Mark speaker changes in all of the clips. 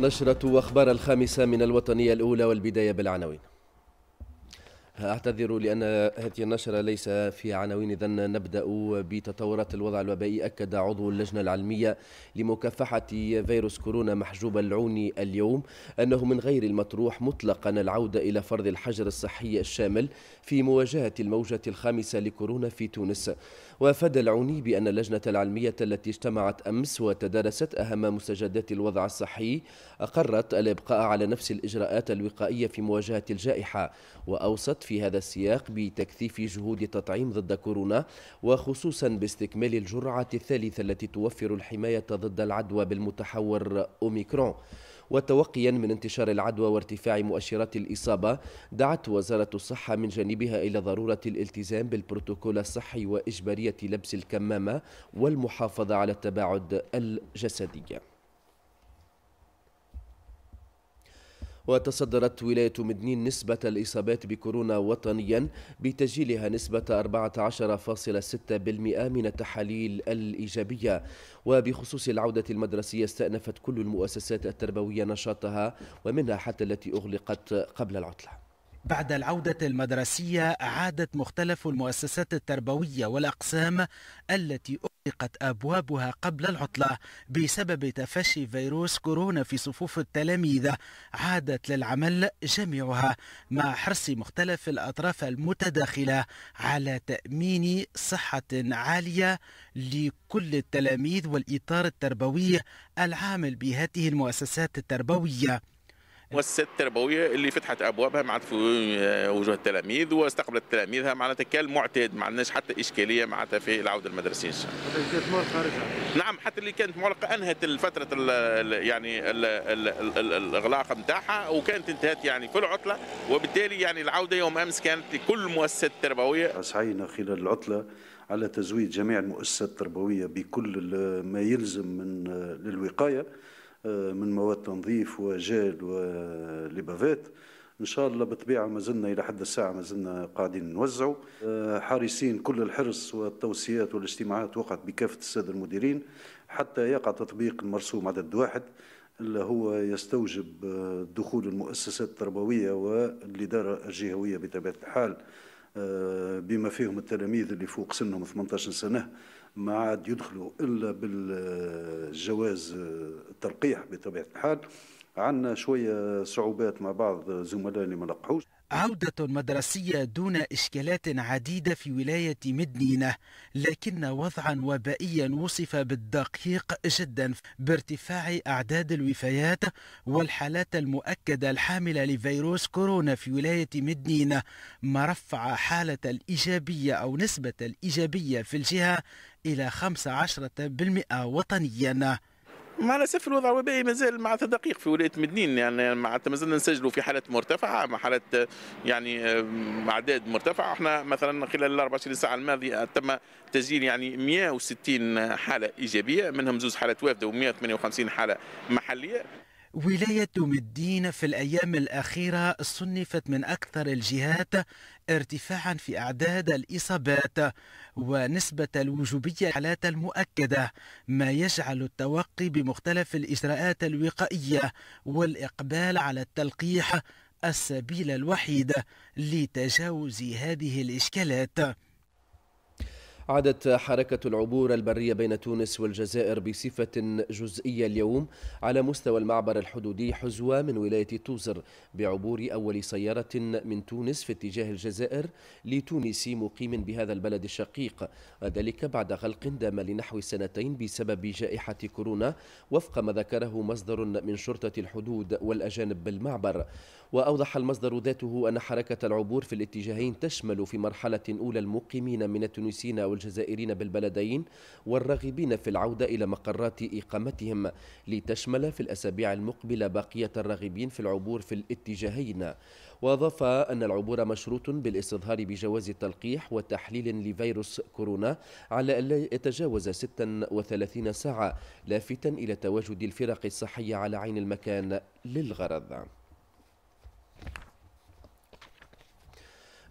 Speaker 1: نشرة أخبار الخامسة من الوطنية الأولى والبداية بالعناوين أعتذر لأن هذه النشرة ليس في عناوين إذا نبدأ بتطورات الوضع الوبائي أكد عضو اللجنة العلمية لمكافحة فيروس كورونا محجوب العوني اليوم أنه من غير المطروح مطلقا العودة إلى فرض الحجر الصحي الشامل في مواجهة الموجة الخامسة لكورونا في تونس وأفاد العوني بأن اللجنة العلمية التي اجتمعت أمس وتدارست أهم مستجدات الوضع الصحي أقرت الإبقاء على نفس الإجراءات الوقائية في مواجهة الجائحة وأوصت في هذا السياق بتكثيف جهود التطعيم ضد كورونا وخصوصا باستكمال الجرعة الثالثة التي توفر الحماية ضد العدوى بالمتحور أوميكرون وتوقيا من انتشار العدوى وارتفاع مؤشرات الإصابة دعت وزارة الصحة من جانبها إلى ضرورة الالتزام بالبروتوكول الصحي وإجبارية لبس الكمامة والمحافظة على التباعد الجسدي وتصدرت ولاية مدنين نسبة الإصابات بكورونا وطنيا بتسجيلها نسبة 14.6% من التحاليل الإيجابية وبخصوص العودة المدرسية استأنفت كل المؤسسات التربوية نشاطها ومنها حتى التي أغلقت قبل العطلة
Speaker 2: بعد العودة المدرسية عادت مختلف المؤسسات التربوية والأقسام التي أغلقت أبوابها قبل العطلة بسبب تفشي فيروس كورونا في صفوف التلاميذ عادت للعمل جميعها مع حرص مختلف الأطراف المتداخلة على تأمين صحة عالية لكل التلاميذ والإطار التربوي العامل بهذه المؤسسات التربوية
Speaker 3: مؤسسات التربويه اللي فتحت ابوابها مع آه، وجوه التلاميذ واستقبلت تلاميذها معناتها كالمعتاد ما عندناش حتى اشكاليه معناتها في العوده المدرسيه ان شاء الله. نعم حتى اللي كانت معلقه انهت الفتره الـ يعني الـ الـ الاغلاق نتاعها وكانت انتهت يعني في العطله وبالتالي يعني العوده يوم امس كانت لكل مؤسسات التربويه. سعينا
Speaker 2: خلال العطله على تزويد جميع المؤسسات التربويه بكل ما يلزم من آه، للوقايه. آه، من مواد تنظيف وجل ولبافات ان شاء الله بطبيعه ما زلنا الى حد الساعه ما زلنا قاعدين نوزعوا آه، حريصين كل الحرص والتوصيات والاجتماعات وقعت بكافه الساده المديرين حتى يقع تطبيق المرسوم عدد واحد اللي هو يستوجب آه، دخول المؤسسات التربويه والاداره الجهويه بطبيعه الحال بما فيهم التلاميذ اللي فوق سنهم 18 سنه ما عاد يدخلوا الا بالجواز التلقيح بطبيعه الحال عندنا شويه صعوبات مع بعض زملاء اللي ما لقحوش عودة مدرسية دون إشكالات عديدة في ولاية مدنينة لكن وضعا وبائيا وصف بالدقيق جدا بارتفاع أعداد الوفيات والحالات المؤكدة الحاملة لفيروس كورونا في ولاية مدنينة ما رفع حالة الإيجابية أو نسبة الإيجابية في الجهة إلى 15% وطنياً مع الاسف
Speaker 3: الوضع الوبائي مازال مع دقيق في ولايه مدنين يعني مع مازلنا نسجلوا في حالات مرتفعه مع حالات يعني آه، اعداد مرتفعه احنا مثلا خلال 24 ساعه الماضيه تم تسجيل يعني 160 حاله ايجابيه منهم زوج حالات وافده و158 حاله محليه
Speaker 2: ولاية مدين في الأيام الأخيرة صنفت من أكثر الجهات ارتفاعا في أعداد الإصابات ونسبة الوجوبية الحالات المؤكدة ما يجعل التوقي بمختلف الإجراءات الوقائية والإقبال على التلقيح السبيل الوحيد لتجاوز هذه الإشكالات
Speaker 1: عادت حركة العبور البرية بين تونس والجزائر بصفة جزئية اليوم على مستوى المعبر الحدودي حزوة من ولاية توزر بعبور أول سيارة من تونس في اتجاه الجزائر لتونسي مقيم بهذا البلد الشقيق وذلك بعد غلق دام لنحو سنتين بسبب جائحة كورونا وفق ما ذكره مصدر من شرطة الحدود والأجانب بالمعبر وأوضح المصدر ذاته أن حركة العبور في الاتجاهين تشمل في مرحلة أولى المقيمين من التونسيين الجزائريين بالبلدين والراغبين في العودة إلى مقرات إقامتهم لتشمل في الأسابيع المقبلة بقية الراغبين في العبور في الاتجاهين وأضاف أن العبور مشروط بالاستظهار بجواز تلقيح وتحليل لفيروس كورونا على ألا يتجاوز 36 ساعة لافتا إلى تواجد الفرق الصحية على عين المكان للغرض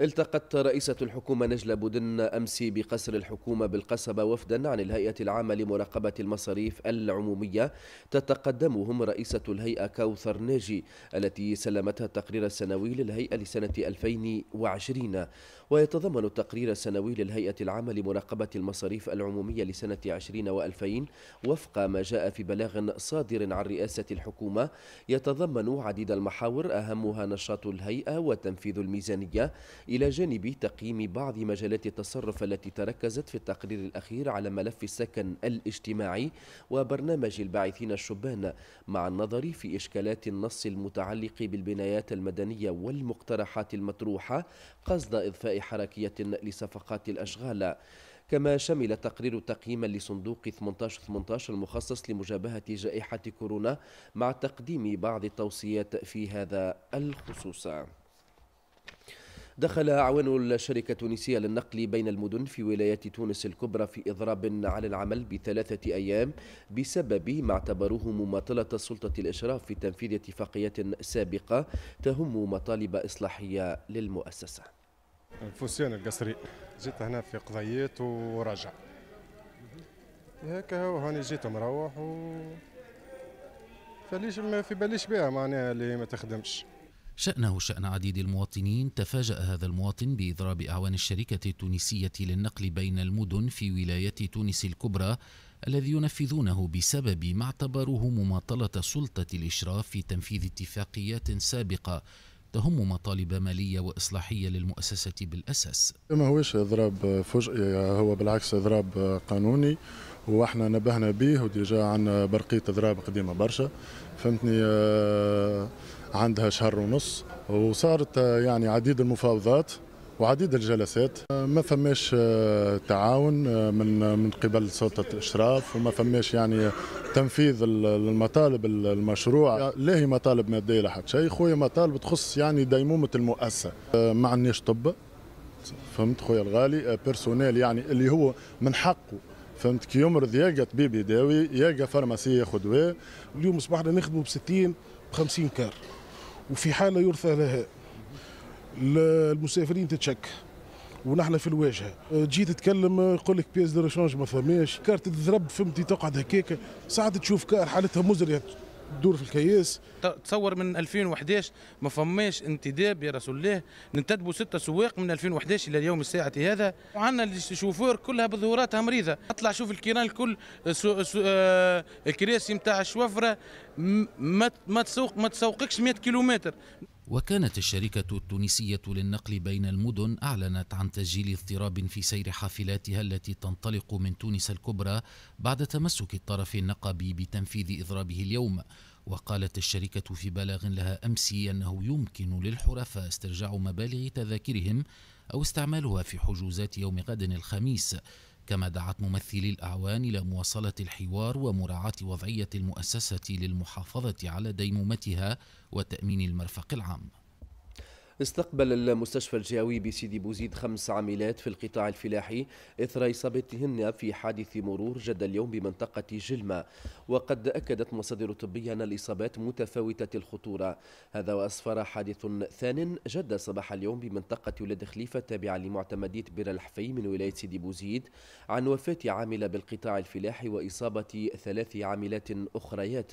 Speaker 1: التقت رئيسة الحكومة نجلة بودن أمس بقصر الحكومة بالقصبة وفدا عن الهيئة العامة لمراقبة المصاريف العمومية تتقدمهم رئيسة الهيئة كوثر ناجي التي سلمتها التقرير السنوي للهيئة لسنة 2020 ويتضمن التقرير السنوي للهيئة العامة لمراقبة المصاريف العمومية لسنة 20 و2000 وفق ما جاء في بلاغ صادر عن رئاسة الحكومة يتضمن عديد المحاور أهمها نشاط الهيئة وتنفيذ الميزانية إلى جانب تقييم بعض مجالات التصرف التي تركزت في التقرير الأخير على ملف السكن الاجتماعي وبرنامج الباعثين الشبان مع النظر في إشكالات النص المتعلق بالبنايات المدنية والمقترحات المطروحة قصد إضفاء حركية لصفقات الأشغال كما شمل التقرير تقييما لصندوق 1818 المخصص لمجابهة جائحة كورونا مع تقديم بعض التوصيات في هذا الخصوص دخل عون الشركة التونسية للنقل بين المدن في ولاية تونس الكبرى في إضراب على العمل بثلاثة أيام بسبب ما اعتبروه مماطلة سلطة الإشراف في تنفيذ اتفاقية سابقة تهم مطالب إصلاحية للمؤسسة
Speaker 4: الفوسيون القصري جيت هنا في قضيات وراجع هكا هاني جيت مروح و فليش ما في باليش بها معناها اللي ما تخدمش
Speaker 3: شأنه شأن عديد المواطنين تفاجأ هذا المواطن بإضراب أعوان الشركة التونسية للنقل بين المدن في ولاية تونس الكبرى الذي ينفذونه بسبب ما اعتبروه مماطلة سلطة الإشراف في تنفيذ اتفاقيات سابقة تهم مطالب مالية وإصلاحية للمؤسسة بالأساس
Speaker 4: ما هوش إضراب فجئي هو بالعكس إضراب قانوني واحنا نبهنا به وديجا عندنا برقية إضراب قديمة برشا فهمتني آه عندها شهر ونص وصارت آه، يعني عديد المفاوضات وعديد الجلسات آه، ما فماش آه، تعاون من من قبل سلطه الاشراف وما فماش يعني تنفيذ المطالب المشروع لا هي مطالب ماديه لا حتى شيء خويا مطالب تخص يعني ديمومه المؤسسه ما عندناش طب فهمت خويا الغالي بيرسونيل يعني اللي هو من حقه فهمت كي يمرض يلقى طبيب يداوي يلقى فارماسي ياخذ دواء اليوم
Speaker 3: اصبحنا نخدموا ب 60 ب 50 كار وفي حالة يرثى لها المسافرين تتشك ونحن في الواجهه تجي تتكلم يقول لك بيز دو ما فماش كارت تضرب فهمتي تقعد هكاك ساعات تشوف كار حالتها مزريه تدور في الكياس تصور من 2011 ما فماش انتداب يا رسول الله ننتدبوا ستة سواق من 2011 الى اليوم الساعه هذا وعندنا الشوفور كلها بظهوراتها مريضه اطلع شوف الكيران الكل سو سو آه الكراسي نتاع الشوفره ما تسوق ما تسوقكش 100 كيلومتر وكانت الشركة التونسية للنقل بين المدن أعلنت عن تسجيل اضطراب في سير حافلاتها التي تنطلق من تونس الكبرى بعد تمسك الطرف النقبي بتنفيذ إضرابه اليوم وقالت الشركة في بلاغ لها أمس أنه يمكن للحرفاء استرجاع مبالغ تذاكرهم أو استعمالها في حجوزات يوم غد الخميس كما دعت ممثلي الأعوان إلى مواصلة الحوار ومراعاة وضعية المؤسسة للمحافظة على ديمومتها وتأمين المرفق العام
Speaker 1: استقبل المستشفى الجهوي بسيدي بوزيد خمس عاملات في القطاع الفلاحي إثر إصابتهن في حادث مرور جد اليوم بمنطقة جلمة وقد أكدت مصادر طبية أن الإصابات متفاوتة الخطورة هذا وأسفر حادث ثان جد صباح اليوم بمنطقة ولاد خليفة التابعة لمعتمدية بير الحفي من ولاية سيدي بوزيد عن وفاة عاملة بالقطاع الفلاحي وإصابة ثلاث عاملات أخريات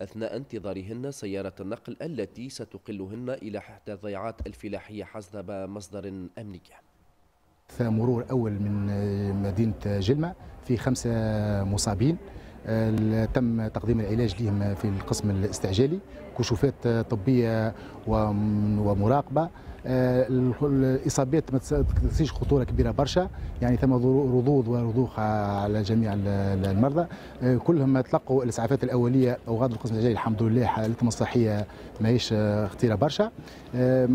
Speaker 1: أثناء انتظارهن سيارة النقل التي ستقلهن إلى حتى ضيعات الفلاحية حسب مصدر أمني
Speaker 4: مرور أول من آه، مدينة جلمة في خمسة مصابين آه، تم تقديم العلاج لهم في القسم الاستعجالي كشوفات طبية ومراقبة آه، الاصابات ما تصيرش خطوره كبيره برشا يعني ثم رضوض ورضوخ على جميع المرضى آه، كلهم تلقوا الاسعافات الاوليه او غادر القسم الجاي الحمد لله حالتهم الصحيه ماهيش خطيره برشا آه،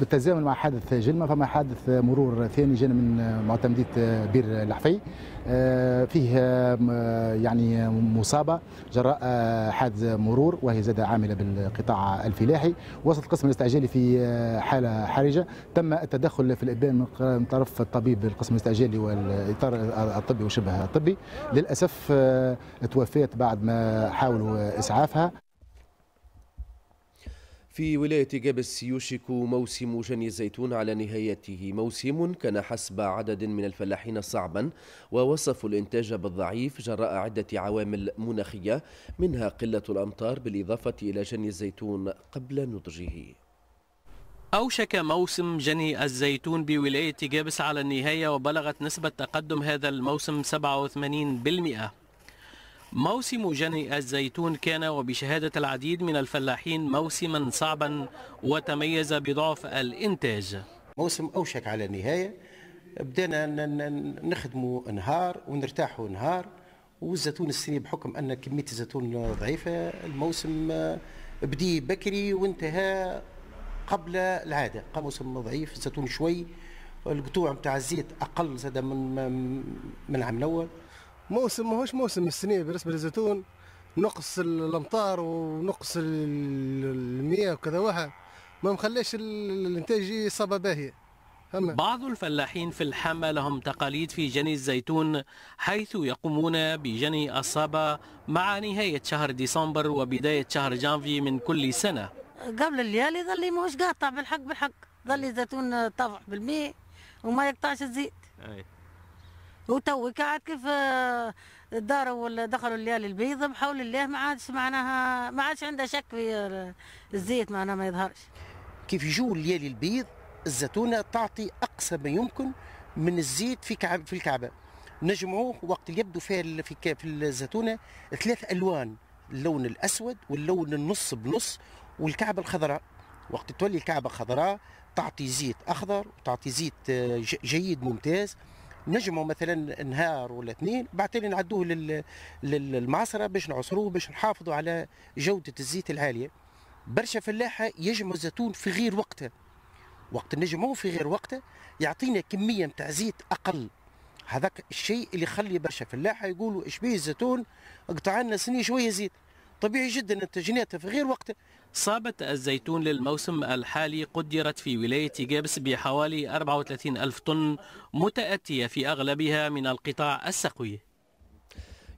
Speaker 4: بالتزامن مع حادث جلمه فما حادث مرور ثاني جانا من معتمديه بير الحفي فيه يعني مصابه جراء حادث مرور وهي زاد عامله بالقطاع الفلاحي وصلت القسم الاستعجالي في حاله حاله حرجه تم التدخل في الابان من طرف الطبيب القسم الاستعجالي والاطار الطبي وشبه الطبي للاسف آه، توفيت بعد ما حاولوا اسعافها
Speaker 1: في ولاية جبس يوشك موسم جني الزيتون على نهايته موسم كان حسب عدد من الفلاحين صعبا ووصفوا الإنتاج بالضعيف جراء عدة عوامل مناخية منها قلة الأمطار بالإضافة إلى جني الزيتون قبل نضجه
Speaker 4: أوشك موسم جني الزيتون بولاية جابس على النهاية وبلغت نسبة تقدم هذا الموسم 87%. موسم جني الزيتون كان وبشهادة العديد من الفلاحين موسما صعبا وتميز بضعف الإنتاج. موسم أوشك على النهاية بدنا نخدموا نهار ونرتاحوا نهار والزيتون السنة بحكم أن كمية الزيتون ضعيفة الموسم بدي بكري وانتهى قبل العاده قاموس ضعيف الزيتون شوي القطوع نتاع الزيت اقل زاد من من العام الاول موسم ماهوش موسم السنه بالنسبه للزيتون نقص الامطار ونقص المياه وكذا واحد ما مخليش الانتاج صبا باهيه بعض الفلاحين في الحامة لهم تقاليد في جني الزيتون حيث يقومون بجني الصبا مع نهاية شهر ديسمبر وبداية شهر جانفي من كل سنة قبل الليالي ظل ماهوش قاطع بالحق بالحق ظل الزيتون إيه. آه، طافح بالماء وما يقطعش الزيت اي وتو قاعد كيف آه، داروا ولا دخلوا الليالي البيض بحول الله ما عادش معناها ما عادش عندها شك في آه، الزيت معناها ما يظهرش كيف يجوا الليالي البيض الزيتونه تعطي اقصى ما يمكن من الزيت في كعب في الكعبه نجمعوه وقت اللي يبدو فيها في في الزيتونه ثلاث الوان اللون الاسود واللون النص بنص والكعبه الخضراء وقت تولي الكعبه خضراء تعطي زيت اخضر وتعطي زيت آه، جيد ممتاز نجمه مثلا نهار ولا اثنين بعدين نعدوه للمعصره باش نعصروه باش نحافظوا على جوده الزيت العاليه برشا فلاحه يجمعوا الزيتون في غير وقته وقت نجموه في غير وقته يعطينا كميه نتاع زيت اقل هذاك الشيء اللي يخلي برشا فلاحه يقولوا ايش بيه الزيتون قطع لنا سني شويه زيت طبيعي جدا انت جنيته في غير وقته صابت الزيتون للموسم الحالي قدرت في ولاية جابس بحوالي 34 ألف طن متأتية في أغلبها من القطاع السقوي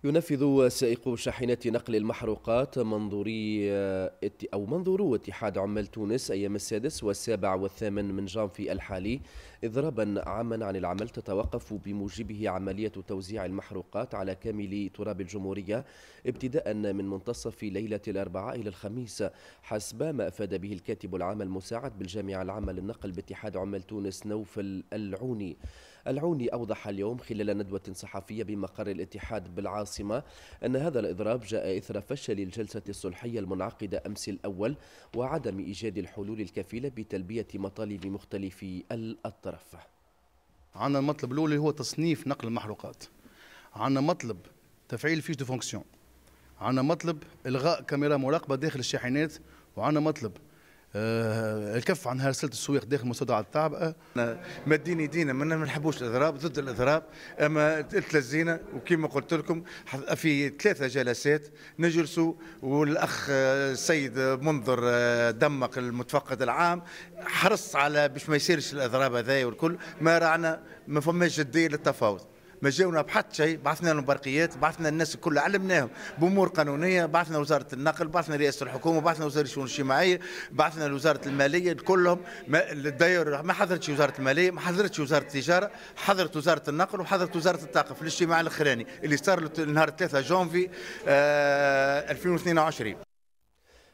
Speaker 1: ينفذ سائق شاحنات نقل المحروقات منظوري آه، أو منظور اتحاد عمال تونس أيام السادس والسابع والثامن من جانفي الحالي إضرابا عاما عن العمل تتوقف بموجبه عملية توزيع المحروقات على كامل تراب الجمهورية ابتداء من منتصف ليلة الأربعاء إلى الخميس حسب ما أفاد به الكاتب العام المساعد بالجامعة العامة للنقل باتحاد عمال تونس نوفل العوني العوني أوضح اليوم خلال ندوة صحفية بمقر الاتحاد بالعاصمة أن هذا الإضراب جاء إثر فشل الجلسة الصلحية المنعقدة أمس الأول وعدم إيجاد الحلول الكفيلة بتلبية مطالب مختلف الأطراف مترفه عندنا المطلب الاول اللي هو تصنيف نقل المحروقات
Speaker 4: عندنا مطلب تفعيل فيش دو فونكسيون عندنا مطلب الغاء كاميرا مراقبه داخل الشاحنات وعندنا مطلب آه، الكف عن هرسله السويق داخل مستودع الطابقه مديني دينا ما نحبوش الاضراب ضد الاضراب اما تلزينا وكما قلت لكم في ثلاثه جلسات نجلسوا والاخ آه، السيد منظر آه، دمق المتفقد العام حرص على باش ما يصيرش الاضراب هذايا والكل ما رعنا ما فماش جديه للتفاوض ما جاونا بحط شيء بعثنا لهم برقيات بعثنا الناس الكل علمناهم بامور قانونيه بعثنا وزاره النقل بعثنا رئاسه الحكومه بعثنا وزاره الشؤون الاجتماعيه بعثنا لوزاره الماليه كلهم ما الدير ما حضرتش وزاره الماليه ما حضرتش وزاره التجاره حضرت وزاره النقل وحضرت وزاره الطاقه
Speaker 1: في الاجتماع الاخراني اللي صار نهار 3 جونفي آه 2022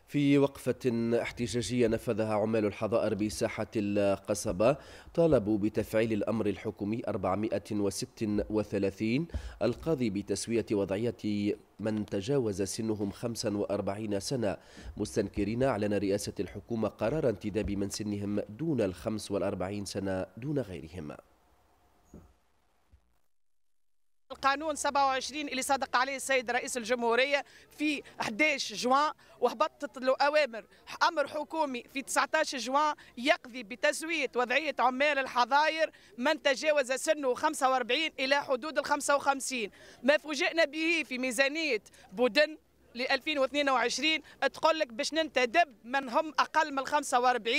Speaker 1: في وقفة احتجاجية نفذها عمال الحظائر بساحة القصبة طالبوا بتفعيل الأمر الحكومي 436 القاضي بتسوية وضعية من تجاوز سنهم 45 سنة مستنكرين أعلن رئاسة الحكومة قرار انتداب من سنهم دون ال 45 سنة دون غيرهم
Speaker 5: القانون 27 اللي صدق عليه السيد رئيس الجمهورية في 11 جوان وهبطت له أوامر أمر حكومي في 19 جوان يقضي بتسوية وضعية عمال الحظاير من تجاوز سنه 45 إلى حدود ال 55 ما فوجئنا به في ميزانية بودن ل 2022 تقول لك باش ننتدب من هم اقل من 45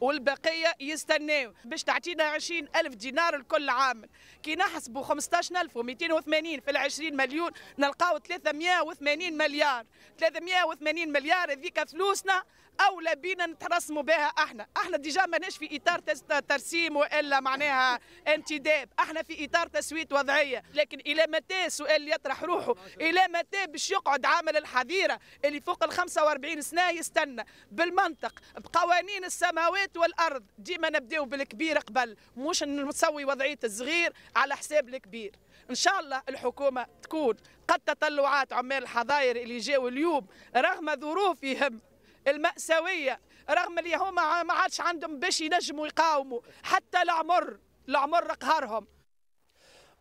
Speaker 5: والبقيه يستناو باش تعطينا 20000 دينار لكل عامل كي نحسبوا 15280 في ال 20 مليون نلقاو 380 مليار 380 مليار هذيك فلوسنا اولى بينا نترسموا بها احنا احنا ديجا ماناش في اطار ترسيم والا معناها انتداب احنا في اطار تسويت وضعيه لكن الى متى سؤال يطرح روحه الى متى باش يقعد عامل الحظيره اللي فوق ال 45 سنه يستنى بالمنطق بقوانين السماوات والارض ديما نبداو بالكبير قبل مش نسوي وضعيه الصغير على حساب الكبير ان شاء الله الحكومه تكون قد تطلعات عمال الحظاير اللي جاوا اليوم رغم ظروفهم المأساوية رغم اللي هما ما عادش عندهم باش ينجموا يقاوموا حتى العمر العمر قهرهم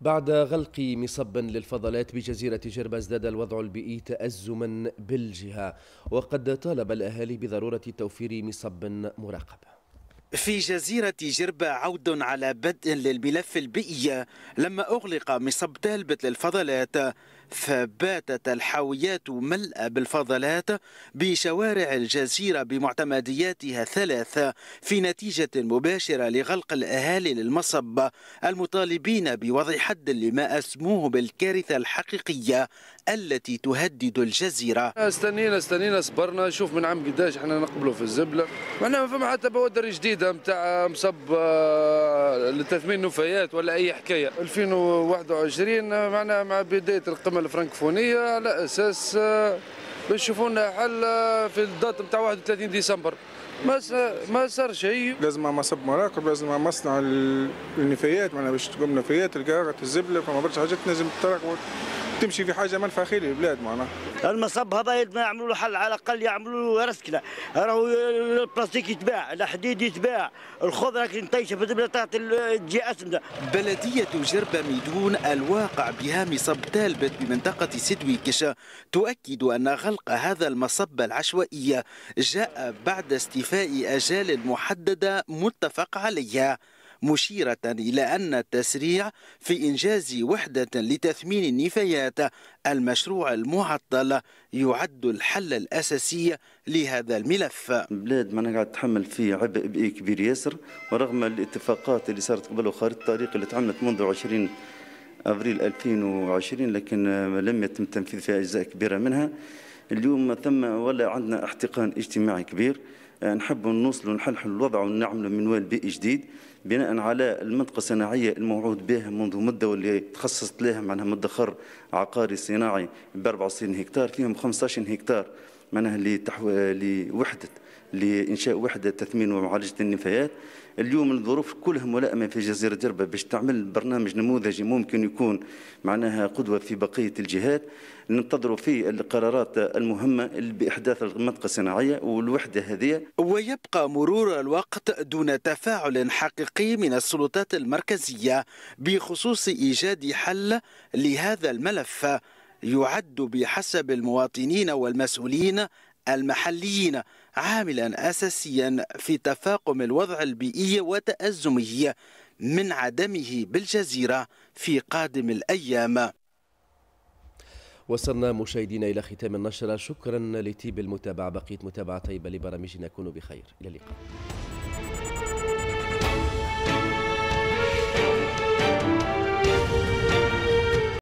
Speaker 1: بعد غلق مصب للفضلات بجزيرة جربة ازداد الوضع البيئي تأزما بالجهة وقد طالب الأهالي بضرورة توفير مصب مراقب في جزيرة
Speaker 2: جربة عود على بدء للملف البيئي لما أغلق مصب تالبت للفضلات فباتت الحاويات ملأ بالفضلات بشوارع الجزيرة بمعتمدياتها الثلاثة في نتيجة مباشرة لغلق الأهالي للمصب المطالبين بوضع حد لما أسموه بالكارثة الحقيقية التي تهدد الجزيرة
Speaker 1: استنينا استنينا صبرنا شوف من عم قداش احنا نقبلوا في الزبلة معنا ما فما حتى بوادر جديدة متاع مصب آه، لتثمين نفايات ولا أي حكاية 2021 معنا مع بداية القمة الفرنكفونيه على اساس آه، باش يشوفوا لنا حل آه، في الدات نتاع 31 ديسمبر ما ما صار شيء لازم مصب
Speaker 3: مراقب لازم مصنع النفايات معناها باش تقوم نفايات الكاغة الزبله فما برشا حاجات
Speaker 2: لازم تراقبوا تمشي في حاجه منفعه للبلاد معناها المصب هذا ما يعملوا له حل على الاقل يعملوا له رسكله راهو البلاستيك يتباع الحديد يتباع الخضره كي نطيشه في البلاد تاعت تجي اسمده بلديه جربه ميدون الواقع بها مصب تالبت بمنطقه سدوي كشا تؤكد ان غلق هذا المصب العشوائي جاء بعد استيفاء اجال محدده متفق عليها مشيرة إلى أن التسريع في إنجاز وحدة لتثمين النفايات المشروع المعطل يعد الحل الأساسي لهذا الملف بلاد ما قاعد تحمل فيه عبء كبير ياسر ورغم الاتفاقات اللي صارت قبل وخارج الطريق اللي تعملت منذ 20 أبريل 2020 لكن لم يتم تنفيذ فيها أجزاء كبيرة منها اليوم ثم ولا عندنا احتقان اجتماعي كبير آه، نحب نوصل ونحل الوضع ونعمل منوال بيئي جديد بناء على المنطقة الصناعية الموعود بها منذ مدة واللي تخصصت لها معناها مدخر عقاري صناعي ب 64 هكتار فيهم 15 هكتار معناها لوحدة لانشاء وحده تثمين ومعالجه النفايات اليوم الظروف كلها ملائمه في جزيره دربه باش تعمل برنامج نموذجي ممكن يكون معناها قدوه في بقيه الجهات ننتظروا فيه القرارات المهمه باحداث المنطقه الصناعيه والوحده هذه ويبقى مرور الوقت دون تفاعل حقيقي من السلطات المركزيه بخصوص ايجاد حل لهذا الملف يعد بحسب المواطنين والمسؤولين المحليين عاملا أساسيا في تفاقم الوضع البيئي وتأزمه من عدمه بالجزيرة في قادم الأيام
Speaker 1: وصلنا مشاهدينا إلى ختام النشرة شكرا لتيب المتابعة بقيت متابعة طيبة لبرامجنا كونوا بخير إلى اللقاء